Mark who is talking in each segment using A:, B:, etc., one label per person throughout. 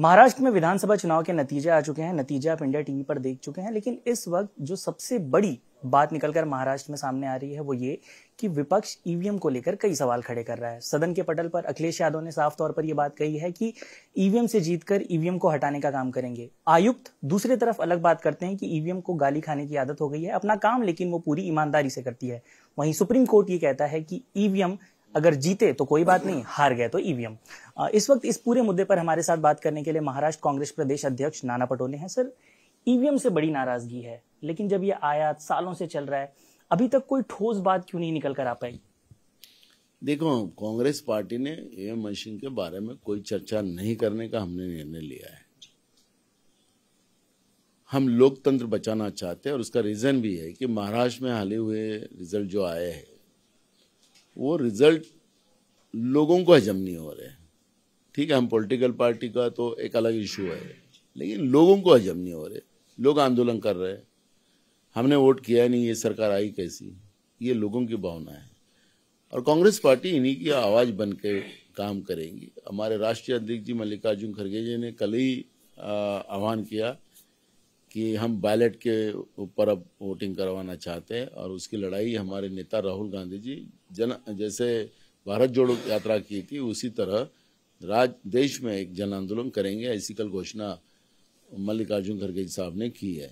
A: महाराष्ट्र में विधानसभा चुनाव के नतीजे आ चुके हैं नतीजे आप इंडिया टीवी पर देख चुके हैं लेकिन इस वक्त जो सबसे बड़ी बात निकलकर महाराष्ट्र में सामने आ रही है वो ये कि विपक्ष ईवीएम को लेकर कई सवाल खड़े कर रहा है सदन के पटल पर अखिलेश यादव ने साफ तौर पर यह बात कही है कि ईवीएम से जीतकर ईवीएम को हटाने का काम करेंगे आयुक्त दूसरी तरफ अलग बात करते हैं कि ईवीएम को गाली खाने की आदत हो गई है अपना काम लेकिन वो पूरी ईमानदारी से करती है वहीं सुप्रीम कोर्ट ये कहता है कि ईवीएम अगर जीते तो कोई बात नहीं हार गए तो ईवीएम e इस वक्त इस पूरे मुद्दे पर हमारे साथ बात करने के लिए महाराष्ट्र कांग्रेस प्रदेश अध्यक्ष नाना पटोले हैं सर ईवीएम e से बड़ी नाराजगी है लेकिन जब ये आयात सालों से चल रहा है अभी तक कोई ठोस बात क्यों नहीं निकल कर आ पाई
B: देखो कांग्रेस पार्टी ने ईवीएम मशीन के बारे में कोई चर्चा नहीं करने का हमने निर्णय लिया है हम लोकतंत्र बचाना चाहते हैं और उसका रीजन भी है कि महाराष्ट्र में हाल ही हुए रिजल्ट जो आए हैं वो रिजल्ट लोगों को हजम नहीं हो रहे ठीक है हम पॉलिटिकल पार्टी का तो एक अलग इशू है लेकिन लोगों को हजम नहीं हो रहे लोग आंदोलन कर रहे हमने वोट किया नहीं ये सरकार आई कैसी ये लोगों की भावना है और कांग्रेस पार्टी इन्हीं की आवाज़ बन के काम करेंगी हमारे राष्ट्रीय अध्यक्ष जी मल्लिकार्जुन खड़गे जी ने कल ही आह्वान किया कि हम बैलेट के ऊपर अब वोटिंग करवाना चाहते हैं और उसकी लड़ाई हमारे नेता राहुल गांधी जी जन जैसे भारत जोड़ो यात्रा की थी उसी तरह राज देश में एक जन आंदोलन करेंगे ऐसी कल घोषणा मल्लिकार्जुन खड़गे साहब ने की है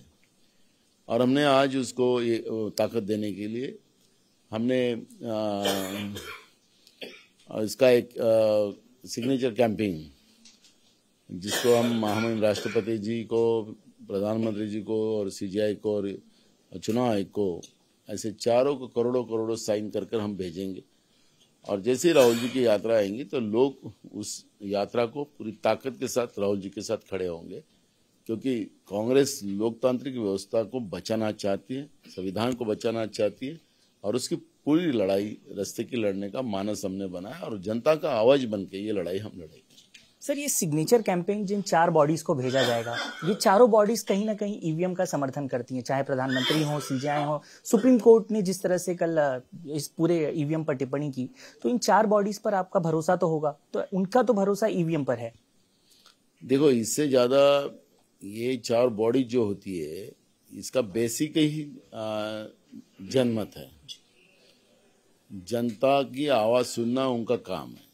B: और हमने आज उसको ये ताकत देने के लिए हमने आ, इसका एक आ, सिग्नेचर कैंपिंग जिसको हम महामहिम राष्ट्रपति जी को प्रधानमंत्री जी को और सीजीआई को और चुनाव आयोग को ऐसे चारों को करोड़ों करोड़ों साइन कर हम भेजेंगे और जैसे ही राहुल जी की यात्रा आएंगी तो लोग उस यात्रा को पूरी ताकत के साथ राहुल जी के साथ खड़े होंगे क्योंकि कांग्रेस लोकतांत्रिक व्यवस्था को बचाना चाहती है संविधान को बचाना चाहती है और उसकी पूरी लड़ाई रस्ते की लड़ने का मानस हमने बनाया और जनता का आवाज बन के ये लड़ाई हम लड़ेंगे
A: सर ये सिग्नेचर कैंपेन जिन चार बॉडीज को भेजा जाएगा ये चारों बॉडीज कहीं ना कहीं ईवीएम e का समर्थन करती हैं चाहे प्रधानमंत्री हो सीजीआई हो सुप्रीम कोर्ट ने जिस तरह से कल इस पूरे ईवीएम e पर टिप्पणी की तो इन चार बॉडीज पर आपका भरोसा तो होगा तो उनका तो भरोसा ईवीएम e पर है
B: देखो इससे ज्यादा ये चार बॉडीज जो होती है इसका बेसिक ही जनमत है जनता की आवाज सुनना उनका काम है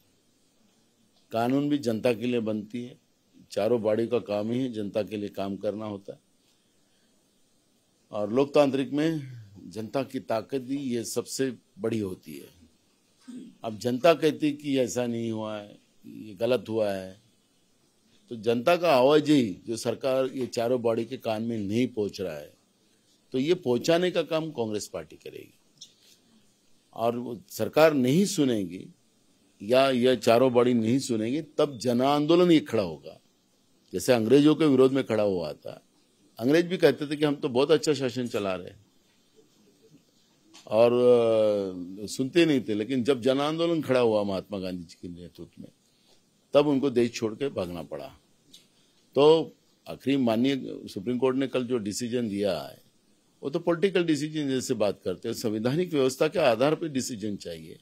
B: कानून भी जनता के लिए बनती है चारों बाड़ी का काम ही है जनता के लिए काम करना होता है और लोकतांत्रिक में जनता की ताकत ही ये सबसे बड़ी होती है अब जनता कहती कि ऐसा नहीं हुआ है ये गलत हुआ है तो जनता का आवाज ही जो सरकार ये चारों बॉडी के कान में नहीं पहुंच रहा है तो ये पहुंचाने का काम कांग्रेस पार्टी करेगी और सरकार नहीं सुनेगी या यह चारों बाड़ी नहीं सुनेंगे तब जन आंदोलन ये खड़ा होगा जैसे अंग्रेजों के विरोध में खड़ा हुआ था अंग्रेज भी कहते थे कि हम तो बहुत अच्छा शासन चला रहे और सुनते नहीं थे लेकिन जब जन आंदोलन खड़ा हुआ महात्मा गांधी जी के नेतृत्व में तब उनको देश छोड़ के भागना पड़ा तो आखिरी माननीय सुप्रीम कोर्ट ने कल जो डिसीजन दिया है वो तो पॉलिटिकल डिसीजन जैसे बात करते हैं संवैधानिक व्यवस्था के आधार पर डिसीजन चाहिए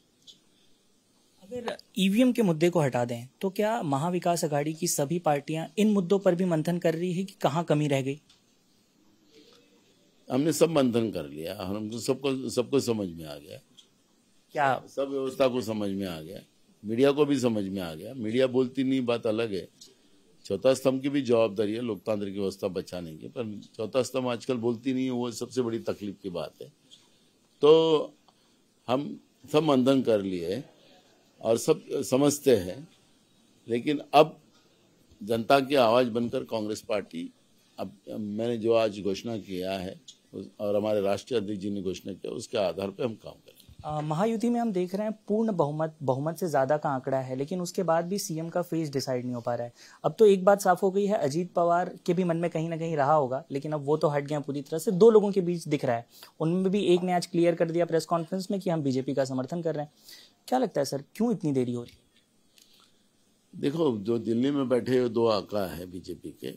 A: अगर ईवीएम e के मुद्दे को हटा दें तो क्या महाविकास अघाड़ी की सभी पार्टियां इन मुद्दों पर भी मंथन कर रही है कि कहाँ कमी रह गई
B: हमने सब मंथन कर लिया हमको सबको सबको समझ में आ गया क्या सब व्यवस्था को समझ में आ गया मीडिया को भी समझ में आ गया मीडिया बोलती नहीं बात अलग है चौथा स्तंभ की भी जवाबदारी है लोकतांत्रिक व्यवस्था बचाने की पर चौथा स्तंभ आजकल बोलती नहीं है वो सबसे बड़ी तकलीफ की बात है तो हम सब मंथन कर लिए और सब समझते हैं लेकिन अब जनता की आवाज़ बनकर कांग्रेस पार्टी अब मैंने जो आज घोषणा किया है और हमारे राष्ट्रीय अध्यक्ष जी ने घोषणा किया उसके आधार पर हम काम करें
A: महायुति में हम देख रहे हैं पूर्ण बहुमत बहुमत से ज़्यादा का आंकड़ा है लेकिन उसके बाद भी सीएम का फेस डिसाइड नहीं हो पा रहा है अब तो एक बात साफ हो गई है अजीत पवार के भी मन में कहीं ना कहीं रहा होगा लेकिन अब वो तो हट गया पूरी तरह से दो लोगों के बीच दिख रहा है उनमें भी एक ने आज क्लियर कर दिया प्रेस कॉन्फ्रेंस में कि हम बीजेपी का समर्थन कर रहे हैं क्या लगता है सर क्यों इतनी देरी हो रही
B: है देखो जो दिल्ली में बैठे दो आका है बीजेपी के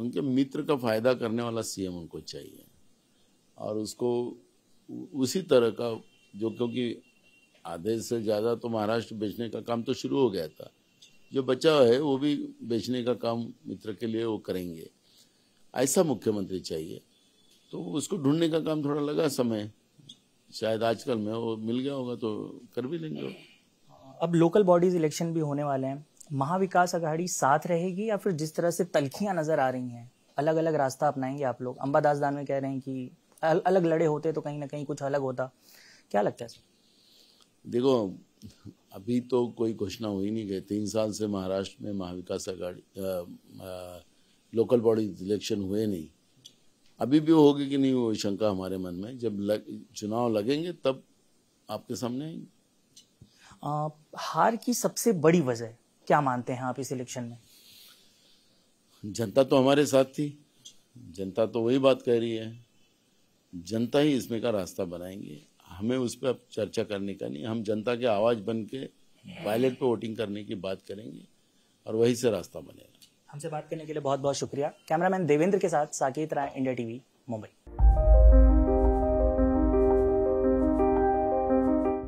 B: उनके मित्र का फायदा करने वाला सीएम उनको चाहिए और उसको उसी तरह का जो क्योंकि आधे से ज़्यादा तो महाराष्ट्र बेचने का काम तो शुरू हो गया था जो बचा है वो भी बेचने का काम मित्र के लिए वो करेंगे ऐसा मुख्यमंत्री चाहिए तो उसको ढूंढने का काम थोड़ा लगा समय शायद आजकल में वो मिल गया होगा तो कर भी लेंगे
A: अब लोकल बॉडीज इलेक्शन भी होने वाले हैं महाविकास अघाड़ी साथ रहेगी या फिर जिस तरह से तलखियां नजर आ रही हैं अलग अलग रास्ता अपनाएंगे आप लोग अम्बादास दान में कह रहे हैं कि अलग लड़े होते तो कहीं ना कहीं कुछ अलग होता क्या लगता है
B: देखो अभी तो कोई घोषणा हुई नहीं गई तीन साल से महाराष्ट्र में Mahavikas Aghadi local body election हुए नहीं अभी भी होगी कि नहीं वो शंका हमारे मन में जब लग, चुनाव लगेंगे तब आपके सामने आएंगे
A: हार की सबसे बड़ी वजह क्या मानते हैं आप इस इलेक्शन में
B: जनता तो हमारे साथ थी जनता तो वही बात कह रही है जनता ही इसमें का रास्ता बनाएंगे हमें उस पर चर्चा करने का नहीं हम जनता की आवाज़ बन के पायलट पे वोटिंग करने की बात करेंगे और वहीं से रास्ता बनेगा
A: हमसे बात करने के लिए बहुत बहुत शुक्रिया कैमरामैन देवेंद्र के साथ साकेत राय इंडिया टीवी
B: मुंबई